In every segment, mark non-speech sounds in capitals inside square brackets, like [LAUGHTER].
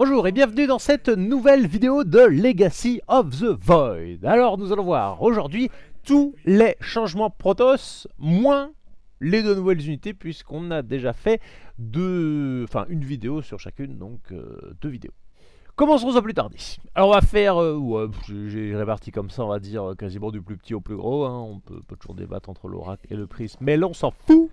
Bonjour et bienvenue dans cette nouvelle vidéo de Legacy of the Void. Alors nous allons voir aujourd'hui tous les changements Protoss, moins les deux nouvelles unités puisqu'on a déjà fait deux, enfin une vidéo sur chacune, donc euh, deux vidéos. Commençons au plus tard. Alors on va faire, euh, ou j'ai réparti comme ça on va dire quasiment du plus petit au plus gros, hein. on peut, peut toujours débattre entre l'oracle et le prisme, mais là on s'en fout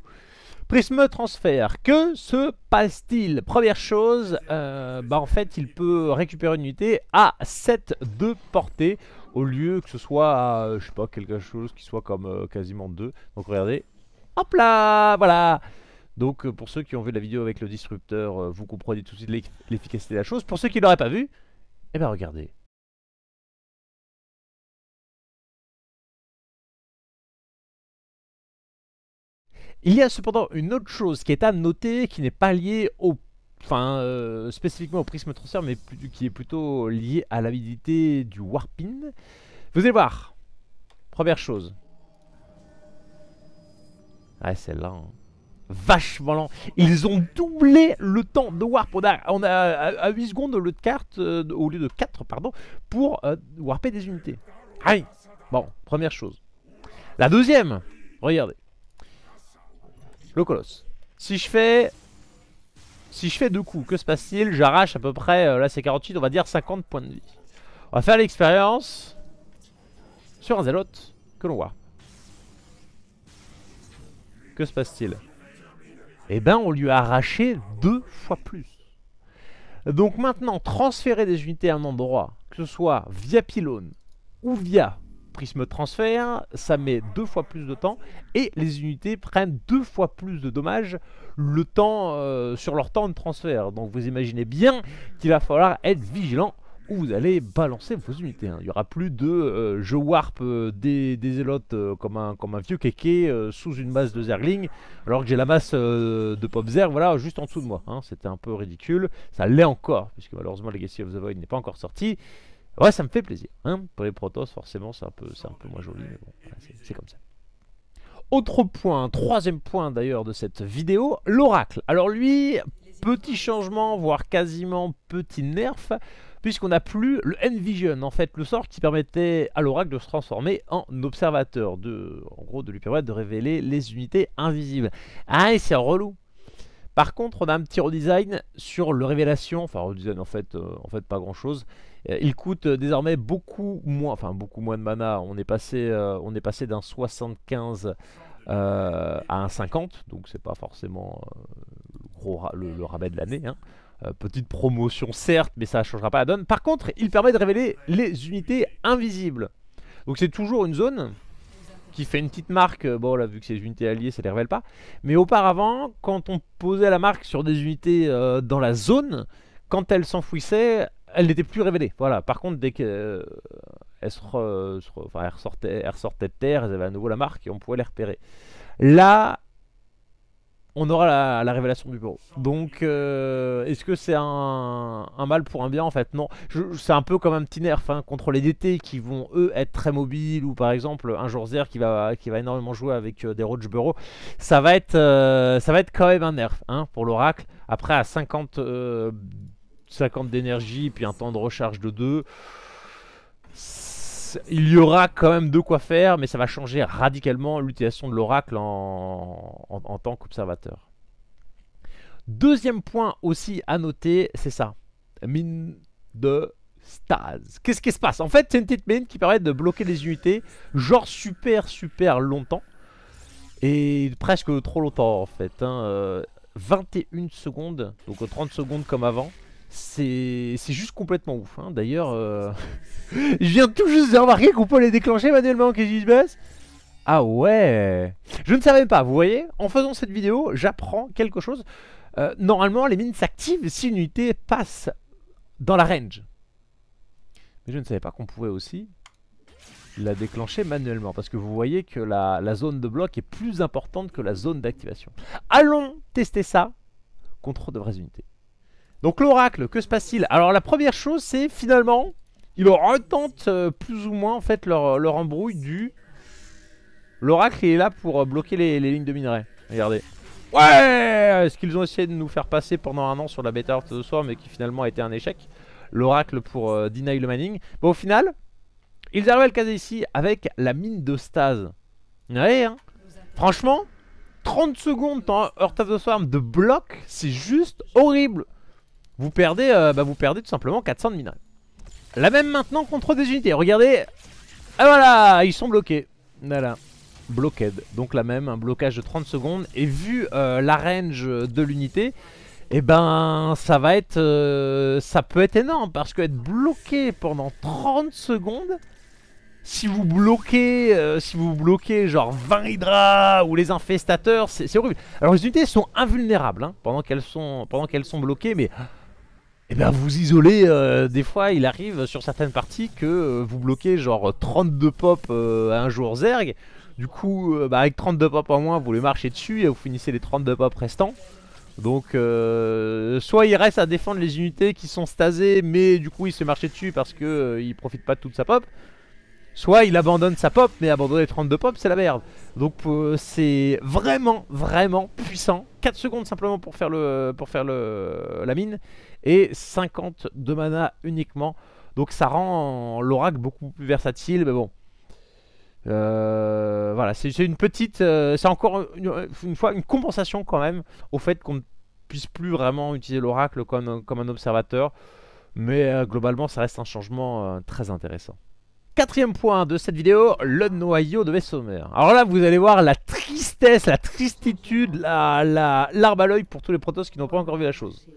Prisme transfert, que se passe-t-il Première chose, euh, bah en fait il peut récupérer une unité à 7 de portée au lieu que ce soit, à, euh, je sais pas, quelque chose qui soit comme euh, quasiment 2. Donc regardez, hop là, voilà Donc pour ceux qui ont vu la vidéo avec le disrupteur, vous comprenez tout de suite l'efficacité de la chose. Pour ceux qui l'auraient pas vu, eh bien regardez, Il y a cependant une autre chose qui est à noter, qui n'est pas liée au enfin euh, spécifiquement au prisme transfert, mais qui est plutôt lié à l'avidité du warping. Vous allez voir, première chose. Ah, celle-là. Hein. Vachement lent. Ils ont doublé le temps de warp. On a, à, 8 secondes au de, carte, au lieu de 4 euh, pardon, pour euh, warper des unités. Aïe ah Bon, première chose. La deuxième, regardez. Le colosse. Si je fais... Si je fais deux coups, que se passe-t-il J'arrache à peu près, euh, là c'est 48, on va dire 50 points de vie. On va faire l'expérience sur un zélote que l'on voit. Que se passe-t-il Eh ben on lui a arraché deux fois plus. Donc maintenant, transférer des unités à un endroit, que ce soit via pylône ou via prisme transfert, ça met deux fois plus de temps et les unités prennent deux fois plus de dommages le temps, euh, sur leur temps de transfert. Donc vous imaginez bien qu'il va falloir être vigilant où vous allez balancer vos unités. Hein. Il n'y aura plus de euh, je warp euh, des, des élotes comme, un, comme un vieux kéké sous une masse de Zergling, alors que j'ai la masse de Popzer voilà, juste en dessous de moi. Hein. C'était un peu ridicule. Ça l'est encore, puisque malheureusement Legacy of the Void n'est pas encore sorti. Ouais, ça me fait plaisir. Hein. pour les Protoss, forcément, c'est un, peu, un peu moins joli, mais bon, c'est comme ça. Autre point, troisième point d'ailleurs de cette vidéo, l'oracle. Alors lui, petit changement, voire quasiment petit nerf, puisqu'on n'a plus le envision en fait, le sort qui permettait à l'oracle de se transformer en observateur, de, en gros de lui permettre de révéler les unités invisibles. Ah, et c'est relou par contre, on a un petit redesign sur le révélation, enfin redesign en fait, euh, en fait pas grand chose, euh, il coûte euh, désormais beaucoup moins, enfin beaucoup moins de mana. On est passé, euh, on est passé d'un 75 à un 50, donc c'est pas forcément le, rabais de l'année. Hein. petite promotion certes, mais ça ne changera pas la donne. Par contre, il permet de révéler les unités invisibles. Donc c'est toujours une zone qui fait une petite marque. Bon là, vu que c'est une unités alliées, ça les révèle pas. Mais auparavant, quand on posait la marque sur des unités dans la zone, quand elles s'enfouissaient, elle n'était plus révélée. Voilà. Par contre, dès qu'elle euh, ressortait, de terre, elles avaient à nouveau la marque et on pouvait les repérer. Là, on aura la, révélation du bureau. Donc, euh, est-ce que c'est un, mal pour un bien en fait Non, c'est un peu comme un petit nerf hein, contre les DT qui vont eux être très mobiles ou par exemple un jour qui va, qui va énormément jouer avec euh, des Roach Bureau. Ça va être, ça va être quand même un nerf hein, pour l'oracle. Après à 50 50 d'énergie, puis un temps de recharge de 2. Il y aura quand même de quoi faire, mais ça va changer radicalement l'utilisation de l'oracle en, en, tant qu'observateur. Deuxième point aussi à noter, c'est ça. Mine de stase. Qu'est-ce qui se passe En fait, c'est une petite mine qui permet de bloquer les unités, genre super super longtemps. Et presque trop longtemps en fait. 21 hein. euh, secondes, donc 30 secondes comme avant. C'est juste complètement ouf. Hein. D'ailleurs, euh, [LAUGHS] je viens tout juste de remarquer qu'on peut les déclencher manuellement, quest Ah ouais Je ne savais pas, vous voyez En faisant cette vidéo, j'apprends quelque chose. Euh, normalement, les mines s'activent si une unité passe dans la range. Mais je ne savais pas qu'on pouvait aussi la déclencher manuellement. Parce que vous voyez que la, la zone de bloc est plus importante que la zone d'activation. Allons tester ça contre de vraies unités. Donc l'oracle, que se passe-t-il Alors la première chose, c'est finalement, ils retentent euh, plus ou moins en fait leur, embrouille du... L'oracle il est là pour euh, bloquer les, lignes de minerais. Regardez. Ouais Ce qu'ils ont essayé de nous faire passer pendant un an sur la bêta Earth of the Swarm et qui finalement a été un échec. L'oracle pour euh, deny le mining. Bon au final, ils arrivent à le caser ici avec la mine de stase. voyez hein Franchement, 30 secondes dans Earth of the Swarm de bloc, c'est juste horrible vous perdez, euh, bah vous perdez tout simplement 400 de minerais. La même maintenant contre des unités. Regardez. Ah voilà, ils sont bloqués. Voilà. Donc la même, un blocage de 30 secondes. Et vu euh, la range de l'unité, et eh ben ça va être... Euh, ça peut être énorme parce que être bloqué pendant 30 secondes... Si vous bloquez, si vous bloquez genre 20 Hydra ou les infestateurs, c'est horrible. Alors les unités sont invulnérables hein, pendant qu'elles sont, pendant qu'elles sont bloquées, mais et eh ben vous isolez. Euh, des fois, il arrive sur certaines parties que euh, vous bloquez genre 32 pop euh, à un joueur Zerg. Du coup, bah, avec 32 pop en moins, vous les marchez dessus et vous finissez les 32 pop restants. Donc, soit il reste à défendre les unités qui sont stasées, mais du coup, il se marche dessus parce que il profite pas de toute sa pop. Soit il abandonne sa pop, mais abandonner 32 pop, c'est la merde. Donc euh, c'est vraiment, vraiment puissant. 4 secondes simplement pour faire, le, pour faire le, la mine. Et 50 de mana uniquement. Donc ça rend l'oracle beaucoup plus versatile, mais bon. Euh, voilà, c'est une petite... Euh, c'est encore une, fois une compensation quand même au fait qu'on ne puisse plus vraiment utiliser l'oracle comme, un observateur. Mais globalement, ça reste un changement très intéressant. Quatrième point de cette vidéo, le noyau de Bessomer. Alors là, vous allez voir la tristesse, la tristitude, la, la l'arbre à l'œil pour tous les protos qui n'ont pas encore vu la chose.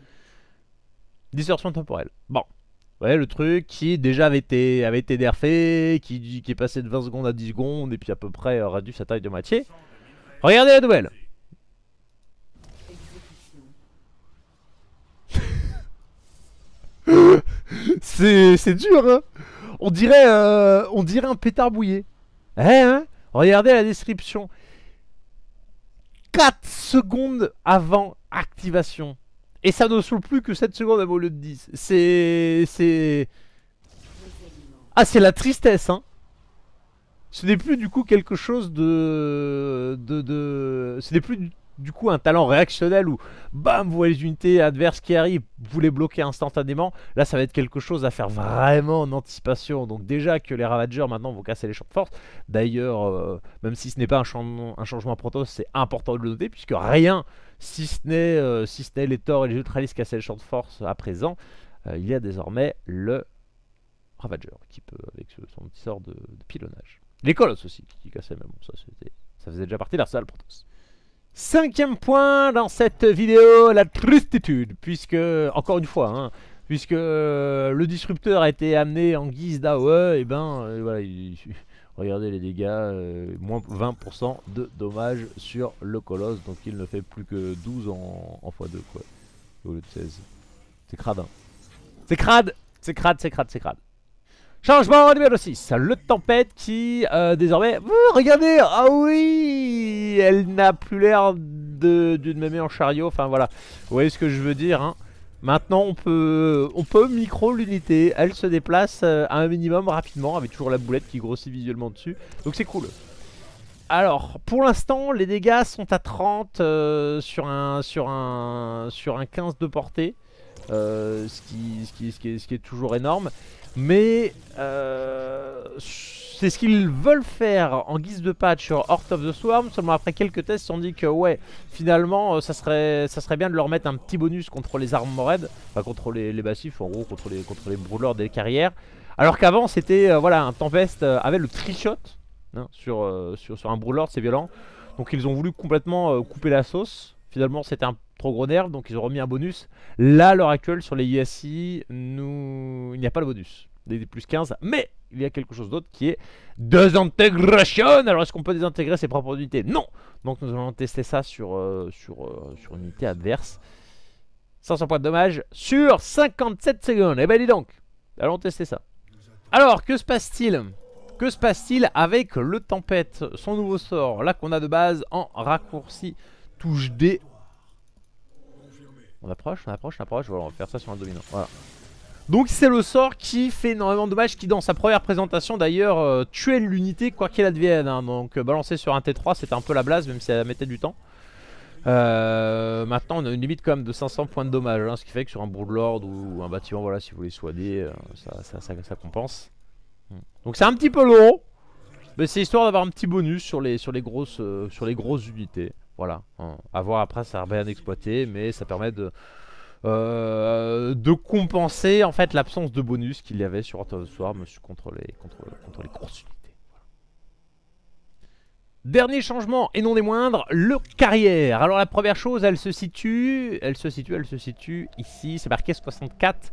Distorsion temporelle. Bon. Ouais, le truc qui déjà avait été, avait été nerfé, qui, qui est passé de 20 secondes à 10 secondes, et puis à peu près euh, réduit sa taille de moitié. Regardez la nouvelle [LAUGHS] C'est dur, hein on dirait, euh, on dirait un pétard bouillé. Eh, hein, Regardez la description. 4 secondes avant activation. Et ça ne saoule plus que 7 secondes avant, le lieu de 10. C'est... C'est... Ah, c'est la tristesse, hein Ce n'est plus du coup quelque chose de... de... Ce n'est plus du coup un talent réactionnel où bam, vous voyez les unités adverses qui arrivent, vous les bloquez instantanément. Là, ça va être quelque chose à faire vraiment en anticipation. Donc déjà que les Ravagers maintenant vont casser les champs de force. D'ailleurs, euh, même si ce n'est pas un, changement, à Protoss, c'est important de le noter puisque rien, si ce n'est euh, si les torts et les Ultralis cassent les champs de force à présent, euh, il y a désormais le Ravager qui peut avec son petit sort de, pilonnage. Les Colosses aussi qui cassaient, mais bon, ça, ça faisait déjà partie de la salle Protoss. Cinquième point dans cette vidéo, la tristitude, puisque, encore une fois, hein, puisque euh, le disrupteur a été amené en guise d'AOE, et eh ben, euh, voilà, [LAUGHS] regardez les dégâts, euh, moins 20% de dommages sur le colosse, donc il ne fait plus que 12 en, en x2, quoi, au lieu de 16. Hein. C'est crade, C'est crade, c'est crade, c'est crade, c'est crade. Changement numéro 6, le tempête qui euh, désormais... regardez Ah oui Elle n'a plus l'air d'une mémé en chariot, enfin voilà. Vous voyez ce que je veux dire, hein Maintenant on peut, on peut micro l'unité, elle se déplace à euh, un minimum rapidement, avec toujours la boulette qui grossit visuellement dessus, donc c'est cool. Alors, pour l'instant, les dégâts sont à 30 euh, sur, un, sur, un, sur un 15 de portée. Euh, ce, qui, ce, qui, ce, qui est, toujours énorme. Mais euh, c'est ce qu'ils veulent faire en guise de patch sur Heart of the Swarm. Seulement après quelques tests, ils ont dit que ouais, finalement, euh, ça serait, ça serait bien de leur mettre un petit bonus contre les Armored, enfin contre les, les bassifs, en gros, contre les, contre les brûleurs des carrières. Alors qu'avant, c'était voilà un Tempest avec le tri hein, sur, sur, sur, un brûleur, c'est violent. Donc ils ont voulu complètement couper la sauce. Finalement, c'était un trop gros nerf, donc ils ont remis un bonus. Là, à l'heure actuelle, sur les ISI, nous... il n'y a pas le bonus des plus 15, mais il y a quelque chose d'autre qui est désintégration. Alors, est-ce qu'on peut désintégrer ses propres unités Non Donc, nous allons tester ça sur, euh, sur, euh, sur une unité adverse. 500 points de dommage sur 57 secondes. eh ben, dis donc, allons tester ça. Alors, que se passe-t-il que se passe-t-il avec le Tempête, son nouveau sort, là qu'on a de base en raccourci touche D. On approche, on approche, on approche. on va faire ça sur un domino. Voilà. Donc c'est le sort qui fait énormément de dommages, qui dans sa première présentation d'ailleurs euh, tuait l'unité quoi qu'elle advienne. Hein. Donc euh, balancer sur un T3 c'était un peu la blase même si elle mettait du temps. Euh, maintenant on a une limite quand même de 500 points de dommages, hein, ce qui fait que sur un Broodlord ou un bâtiment, voilà si vous les soignez, ça, ça, ça, compense. Hmm. Donc c'est un petit peu long, mais c'est histoire d'avoir un petit bonus sur les, sur les, grosses, sur les grosses unités. Voilà. Hein. voir après, ça a bien exploité mais ça permet euh, de, compenser en fait l'absence de bonus qu'il y avait sur Art of the Swarm contre les, contre, les grosses unités. Dernier changement, et non des moindres, le carrière. Alors la première chose, elle se situe, elle se situe, elle se situe ici, c'est marqué 64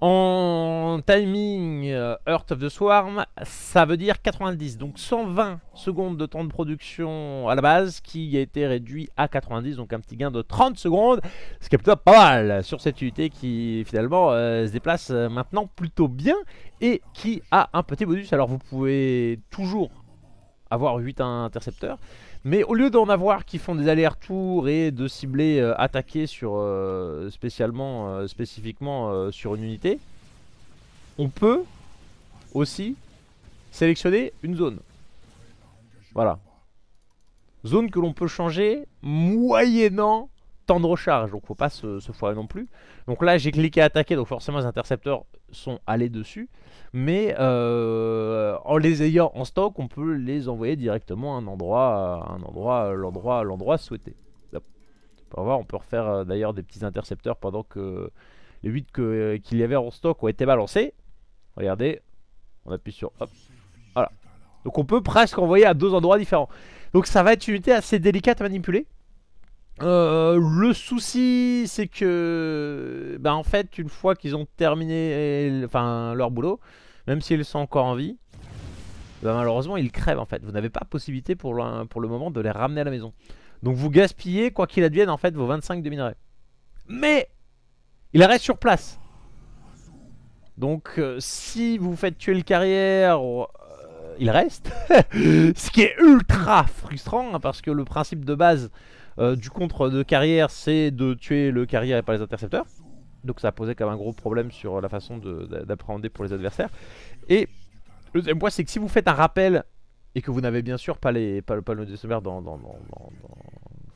en timing euh, Earth of the Swarm, ça veut dire 90, donc 120 secondes de temps de production à la base qui a été réduit à 90, donc un petit gain de 30 secondes, ce qui est plutôt pas mal sur cette unité qui finalement euh, se déplace euh, maintenant plutôt bien et qui a un petit bonus. Alors vous pouvez toujours avoir 8 intercepteurs. Mais au lieu d'en avoir qui font des allers-retours et de cibler, euh, attaquer sur, euh, spécialement, euh, spécifiquement sur une unité, on peut aussi sélectionner une zone. Voilà. Zone que l'on peut changer moyennant temps de donc faut pas se, foirer non plus. Donc là j'ai cliqué attaquer, donc forcément les intercepteurs sont allés dessus, mais euh, en les ayant en stock, on peut les envoyer directement à un endroit, à un endroit, l'endroit, l'endroit souhaité. On peut voir, on peut refaire euh, d'ailleurs des petits intercepteurs pendant que les 8 euh, qu'il y avait en stock ont été balancés. Regardez, on appuie sur hop, voilà. Donc on peut presque envoyer à deux endroits différents. Donc ça va être une unité assez délicate à manipuler. Euh, le souci, c'est que, bah, en fait, une fois qu'ils ont terminé euh, enfin, leur boulot, même s'ils sont encore en vie, bah, malheureusement, ils crèvent en fait. Vous n'avez pas possibilité pour le, pour le moment de les ramener à la maison. Donc vous gaspillez, quoi qu'il advienne, en fait, vos 25 de minerais. Mais il reste sur place. Donc euh, si vous faites tuer le carrière, il reste. [LAUGHS] Ce qui est ultra frustrant, hein, parce que le principe de base euh, du contre de carrière, c'est de tuer le carrière et pas les intercepteurs. Donc ça posait quand même un gros problème sur la façon d'appréhender pour les adversaires. Et le deuxième point, c'est que si vous faites un rappel et que vous n'avez bien sûr pas, les, pas, le décembre dans, dans, dans, dans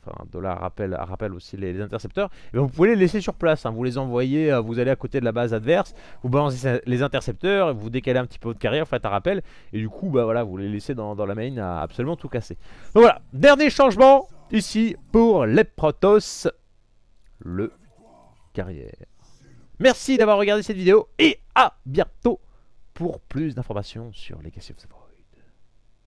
enfin de là rappel, rappel aussi les, intercepteurs, eh vous pouvez les laisser sur place, hein. vous les envoyez, euh, vous allez à côté de la base adverse, vous balancez les intercepteurs, vous décalez un petit peu votre carrière, vous faites un rappel, et du coup bah voilà, vous les laissez dans, dans la main à absolument tout casser. Donc voilà, dernier changement, ici pour les Protoss, le carrière. Merci d'avoir regardé cette vidéo et à bientôt pour plus d'informations sur les questions de